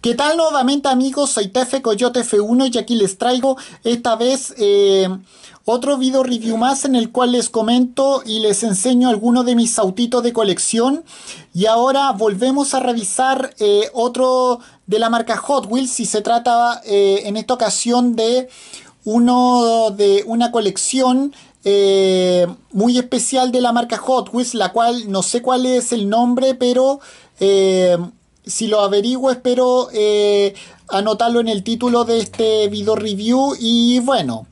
¿Qué tal nuevamente amigos? Soy Tefe Coyote F1 y aquí les traigo esta vez eh, otro video review más en el cual les comento y les enseño algunos de mis autitos de colección. Y ahora volvemos a revisar eh, otro de la marca Hot Wheels y se trata eh, en esta ocasión de uno de una colección muy especial de la marca Hot Wheels, la cual no sé cuál es el nombre, pero si lo averiguo espero eh, anotarlo en el título de este video review y bueno.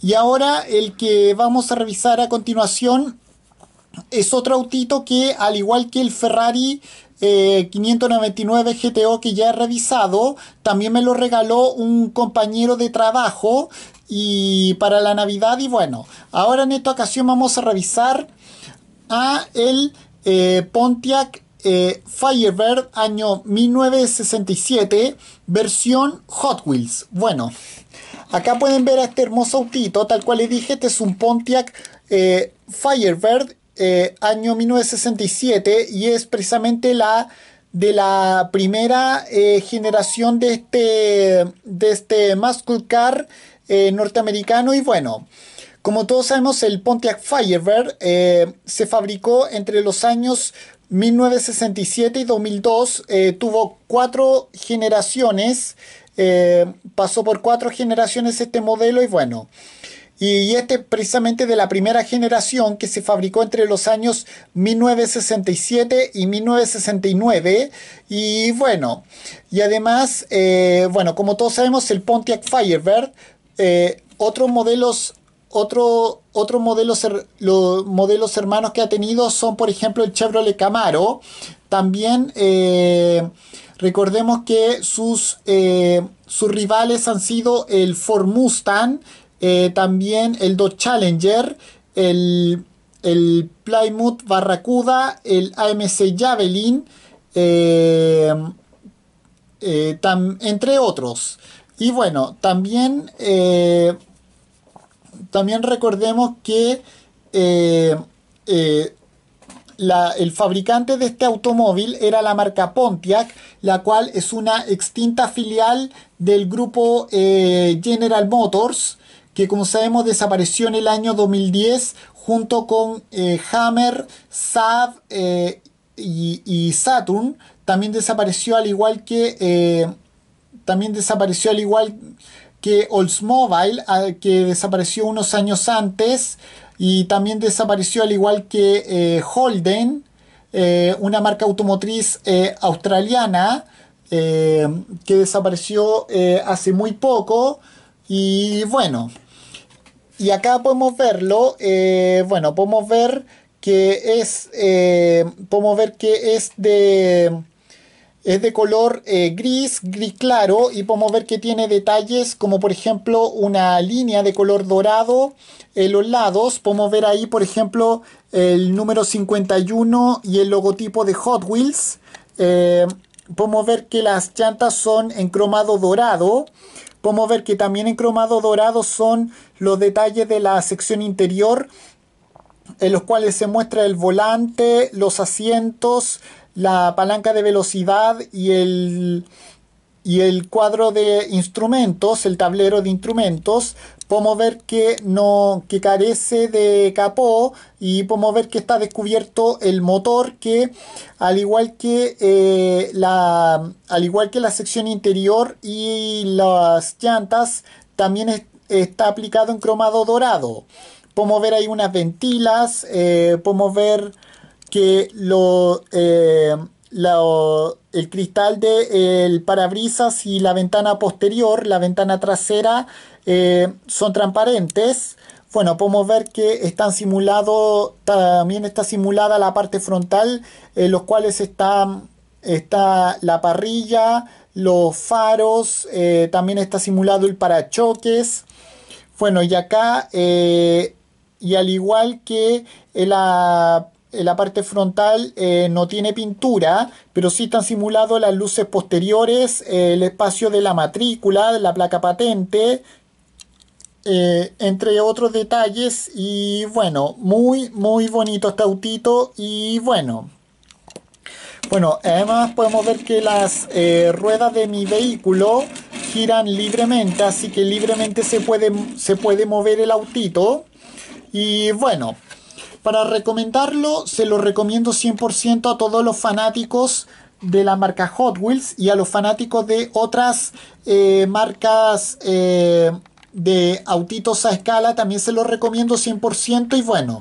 Y ahora el que vamos a revisar a continuación es otro autito que al igual que el Ferrari 599 eh, GTO que ya he revisado, también me lo regaló un compañero de trabajo y para la Navidad y bueno, ahora en esta ocasión vamos a revisar a el eh, Pontiac eh, Firebird año 1967, versión Hot Wheels. Bueno, acá pueden ver a este hermoso autito, tal cual les dije, este es un Pontiac eh, Firebird eh, año 1967 y es precisamente la de la primera generación de este, de este muscle car norteamericano y bueno. Como todos sabemos, el Pontiac Firebird se fabricó entre los años 1967 y 2002 eh, tuvo cuatro generaciones, eh, pasó por cuatro generaciones este modelo y bueno, y este precisamente de la primera generación que se fabricó entre los años 1967 y 1969 y bueno, y además, eh, bueno, como todos sabemos el Pontiac Firebird, otros modelos otro, otro modelos, los modelos hermanos que ha tenido son, por ejemplo, el Chevrolet Camaro. También eh, recordemos que sus, eh, sus rivales han sido el Ford Mustang, eh, también el Dodge Challenger, el, el Plymouth Barracuda, el AMC Javelin, entre otros. Y bueno, también también recordemos que eh, eh, el fabricante de este automóvil era la marca Pontiac, la cual es una extinta filial del grupo eh, General Motors, que como sabemos desapareció en el año 2010 junto con Hammer, Saab y, Saturn. También desapareció al igual que... también desapareció al igual que que Oldsmobile, ah, que desapareció unos años antes, y también desapareció al igual que eh, Holden, eh, una marca automotriz eh, australiana que desapareció hace muy poco. Y bueno, y acá podemos verlo, bueno, podemos ver que es, podemos ver que es de es de color eh, gris, gris claro y podemos ver que tiene detalles como por ejemplo una línea de color dorado en los lados. Podemos ver ahí por ejemplo el número 51 y el logotipo de Hot Wheels. Eh, podemos ver que las llantas son en cromado dorado. Podemos ver que también en cromado dorado son los detalles de la sección interior en los cuales se muestra el volante, los asientos, la palanca de velocidad y el, y el cuadro de instrumentos, el tablero de instrumentos, podemos ver que, no, que carece de capó y podemos ver que está descubierto el motor que al igual que, eh, la, al igual que la sección interior y las llantas también está aplicado en cromado dorado. Podemos ver ahí unas ventilas, eh, podemos ver que eh, el cristal del de, parabrisas y la ventana posterior, la ventana trasera, eh, son transparentes. Bueno, podemos ver que están simulado, también está simulada la parte frontal, en los cuales está la parrilla, los faros, eh, también está simulado el parachoques. Bueno, y acá, y al igual que la eh, la parte frontal eh, no tiene pintura, pero sí están simuladas las luces posteriores, eh, el espacio de la matrícula, de la placa patente, entre otros detalles. Y bueno, muy, muy bonito este autito. Y bueno. Bueno, además podemos ver que las ruedas de mi vehículo giran libremente, así que libremente se puede, se puede mover el autito. Y bueno, para recomendarlo, se lo recomiendo 100% a todos los fanáticos de la marca Hot Wheels y a los fanáticos de otras eh, marcas eh, de autitos a escala. También se lo recomiendo 100% y bueno.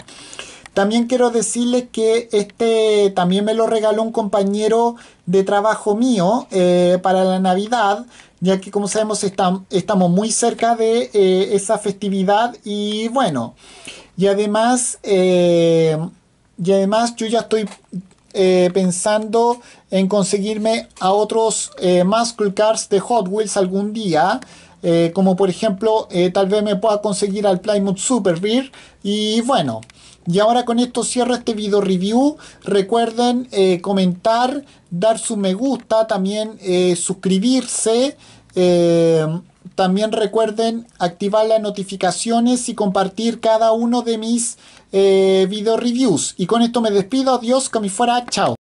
También quiero decirles que este también me lo regaló un compañero de trabajo mío eh, para la Navidad, ya que como sabemos estamos muy cerca de eh, esa festividad y bueno, y además, eh, y además yo ya estoy pensando en conseguirme a otros Muscle Cars de Hot Wheels algún día. Eh, como por ejemplo eh, tal vez me pueda conseguir al Plymouth Super Beer y bueno y ahora con esto cierro este video review. Recuerden eh, comentar, dar su me gusta, también suscribirse. también recuerden activar las notificaciones y compartir cada uno de mis video reviews. Y con esto me despido. Adiós, que me fuera. Chao.